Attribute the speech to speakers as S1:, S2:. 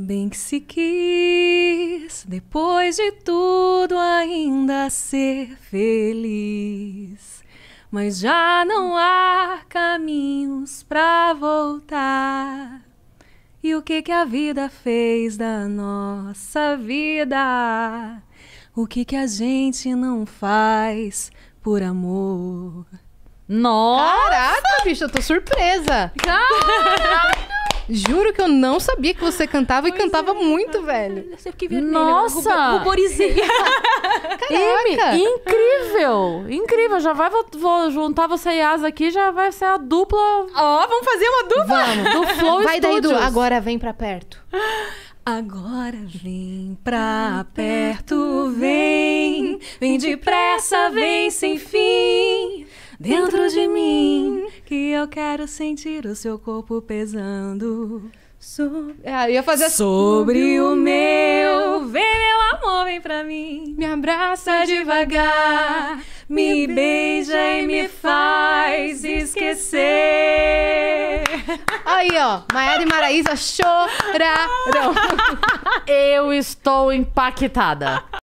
S1: Bem que se quis, depois de tudo, ainda ser feliz. Mas já não há caminhos para voltar. E o que que a vida fez da nossa vida? O que que a gente não faz por amor? Nossa! Caraca, bicho, eu tô surpresa! Caraca! Juro que eu não sabia que você
S2: cantava pois e cantava é, muito, velho. Eu
S3: fiquei Nossa!
S2: Ruborizinha. Caraca! M, incrível! Incrível. Já vai vou juntar você e Asa aqui, já vai
S1: ser a dupla. Ó, oh, vamos fazer uma dupla? Vamos. Do Flow Vai Studios. daí do Agora
S4: Vem Pra Perto.
S1: Agora vem pra perto, vem, vem depressa, vem sem fim, dentro de mim que eu quero sentir o seu corpo pesando. So... É, ia fazer assim. sobre o meu. Vem, meu amor, vem pra mim. Me abraça devagar. Me beija e me faz esquecer. Aí, ó, Maiara e Maraísa choraram.
S2: Eu estou impactada.